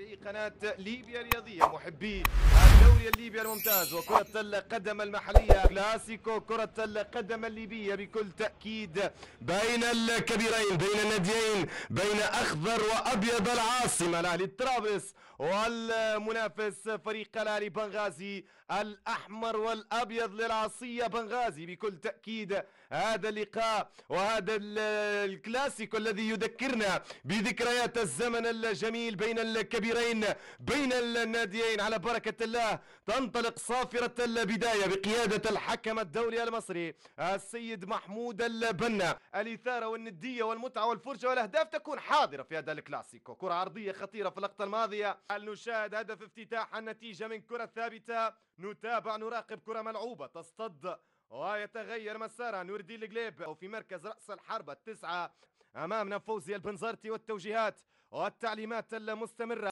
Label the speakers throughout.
Speaker 1: متابعي قناة ليبيا الرياضية محبي الدوري الليبي الممتاز وكرة القدم المحلية كلاسيكو كرة القدم الليبية بكل تأكيد بين الكبيرين بين الناديين بين أخضر وأبيض العاصمة الأهلي طرابلس والمنافس فريق الأهلي بنغازي الأحمر والأبيض للعصية بنغازي بكل تأكيد هذا اللقاء وهذا الكلاسيكو الذي يذكرنا بذكريات الزمن الجميل بين الكبيرين كبيرين بين الناديين على بركة الله تنطلق صافرة البداية بقيادة الحكم الدولي المصري السيد محمود البنا الإثارة والندية والمتعة والفرجة والأهداف تكون حاضرة في هذا الكلاسيكو كرة عرضية خطيرة في اللقطة الماضية هل نشاهد هدف افتتاح النتيجة من كرة ثابتة نتابع نراقب كرة ملعوبة تصطد ويتغير مسارها نور الدين القليب وفي مركز رأس الحربة التسعة أمامنا فوزي البنزرتي والتوجيهات والتعليمات المستمرة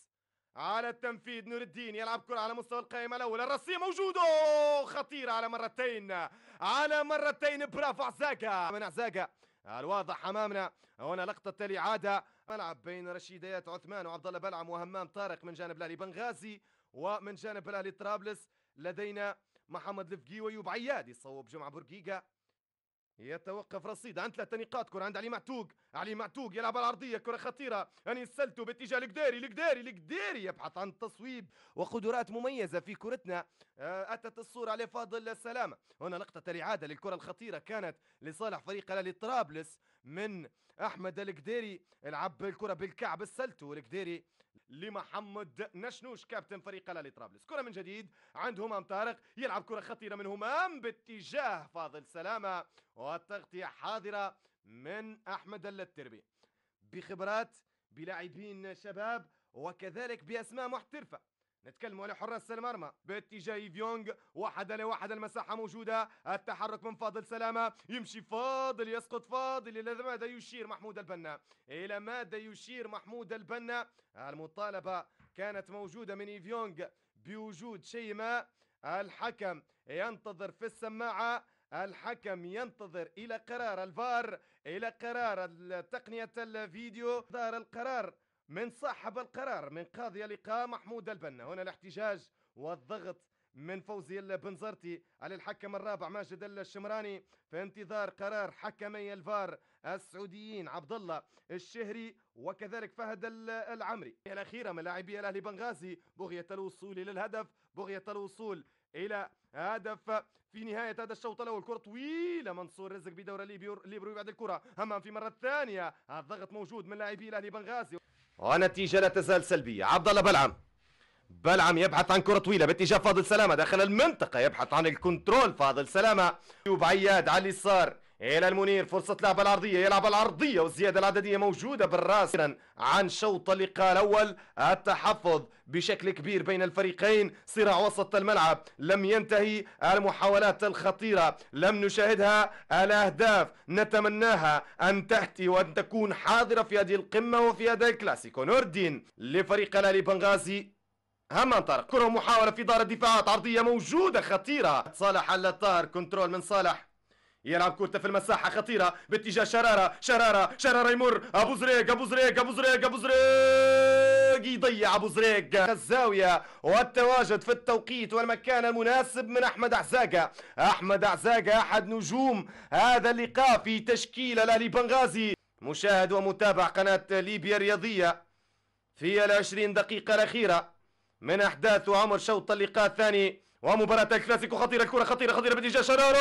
Speaker 1: على التنفيذ نور الدين يلعب كرة على مستوى القائمة الأولى الرصية موجودة خطيرة على مرتين على مرتين برافو عزاكا من عزاكا الواضح امامنا هنا لقطه الإعادة ملعب بين رشيديات عثمان وعبد الله بلعم وهمام طارق من جانب الاهلي بنغازي ومن جانب الاهلي طرابلس لدينا محمد الفقي ويوب عياد يصوب جمعه برقيقه يتوقف رصيد عن ثلاث نقاط كرة عند علي معتوق علي معتوق يلعب العرضية كرة خطيرة أني سلته باتجاه القديري القديري القديري يبحث عن تصويب وقدرات مميزة في كرتنا آه، أتت الصورة لفاضل السلامة هنا لقطة الإعادة للكرة الخطيرة كانت لصالح فريق الأهلي طرابلس من أحمد القديري يلعب الكرة بالكعب السلتو القديري لمحمد نشنوش كابتن فريق الالي طرابلس كره من جديد عند همام طارق يلعب كره خطيره من همام باتجاه فاضل سلامه والتغطيه حاضره من احمد التربي بخبرات بلاعبين شباب وكذلك باسماء محترفه نتكلموا على حراس المرمى باتجاه فيونغ واحد على واحد المساحه موجوده التحرك من فاضل سلامه يمشي فاضل يسقط فاضل الى ماذا يشير محمود البنا الى ماذا يشير محمود البنا المطالبه كانت موجوده من ايفيونغ بوجود شيء ما الحكم ينتظر في السماعه الحكم ينتظر الى قرار الفار الى قرار تقنيه الفيديو دار القرار من صاحب القرار من قاضي لقاء محمود البنا هنا الاحتجاج والضغط من فوزي البنزرتي على الحكم الرابع ماجد الشمراني في انتظار قرار حكمي الفار السعوديين عبد الله الشهري وكذلك فهد العمري الاخيره من لاعبي الاهلي بنغازي بغيه الوصول الى الهدف بغيه الوصول الى هدف في نهايه هذا الشوط الاول كره طويله منصور رزق بدوره ليبرو بعد الكره امام في مره ثانيه الضغط موجود من لاعبي الاهلي بنغازي ونتيجة لا تزال سلبية عبد الله بلعم بلعم يبحث عن كرة طويلة باتجاه فاضل سلامة داخل المنطقة يبحث عن الكنترول فاضل سلامة عياد على اليسار الى المنير فرصه لعبه العرضيه يلعب العرضيه والزياده العدديه موجوده بالراس عن شوط اللقاء الاول التحفظ بشكل كبير بين الفريقين صراع وسط الملعب لم ينتهي المحاولات الخطيره لم نشاهدها الاهداف نتمناها ان تاتي وان تكون حاضره في هذه القمه وفي هذا الكلاسيكو نور الدين لفريق الالي بنغازي همان طارق كره محاوله في دار الدفاعات عرضيه موجوده خطيره صالح الطاهر كنترول من صالح يلعب كرة في المساحة خطيرة باتجاه شرارة شرارة شرارة يمر أبو زريق أبو زريق أبو زريق أبو زريق يضيع أبو زريق الزاوية والتواجد في التوقيت والمكان المناسب من أحمد عزاقة أحمد عزاقة أحد نجوم هذا اللقاء في تشكيل الأهلي بنغازي مشاهد ومتابع قناة ليبيا الرياضية في العشرين دقيقة الأخيرة من أحداث وعمر شوط اللقاء الثاني ومباراة الكلاسيكو خطيرة الكرة خطيرة خطيرة باتجاه شرارة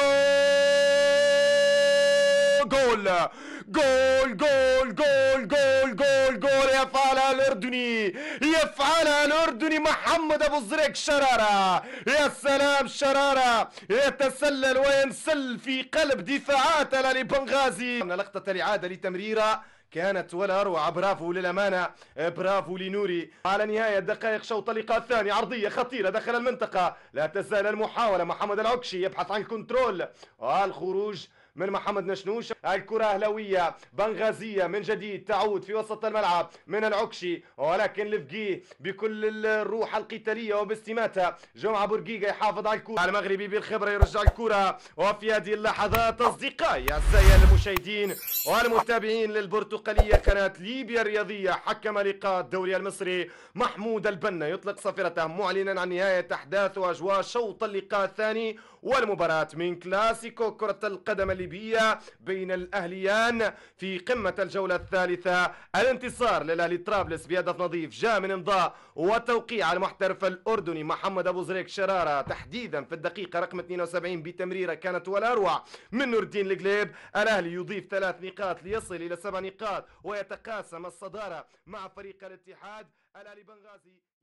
Speaker 1: جول جول جول جول جول جول جول يفعلها الاردني يفعلها الاردني محمد ابو زريك شراره يا سلام شراره يتسلل وينسل في قلب دفاعات لبنغازي لقطه الاعاده لتمريره كانت ولا اروع برافو للامانه برافو لنوري على نهايه دقائق شوط اللقاء الثاني عرضيه خطيره داخل المنطقه لا تزال المحاوله محمد العكشي يبحث عن الكنترول والخروج من محمد نشنوش الكرة أهلوية بنغازية من جديد تعود في وسط الملعب من العكشي ولكن لفقيه بكل الروح القتالية وباستماتة جمعة برقيقة يحافظ على الكرة المغربي بالخبرة يرجع الكرة وفي هذه اللحظات أصدقائي أعزائي المشاهدين والمتابعين للبرتقالية قناة ليبيا الرياضية حكم لقاء الدوري المصري محمود البنا يطلق صفرته معلنا عن نهاية أحداث وأجواء شوط اللقاء الثاني والمباراة من كلاسيكو كرة القدم اللي المغربية بين الأهليان في قمة الجولة الثالثة الانتصار للأهلي طرابلس بهدف نظيف جاء من إمضاء وتوقيع المحترف الأردني محمد أبو زريك شرارة تحديدا في الدقيقة رقم 72 بتمريرة كانت ولا أروع من نور الدين القليب الأهلي يضيف ثلاث نقاط ليصل إلى سبع نقاط ويتقاسم الصدارة مع فريق الاتحاد الأهلي بنغازي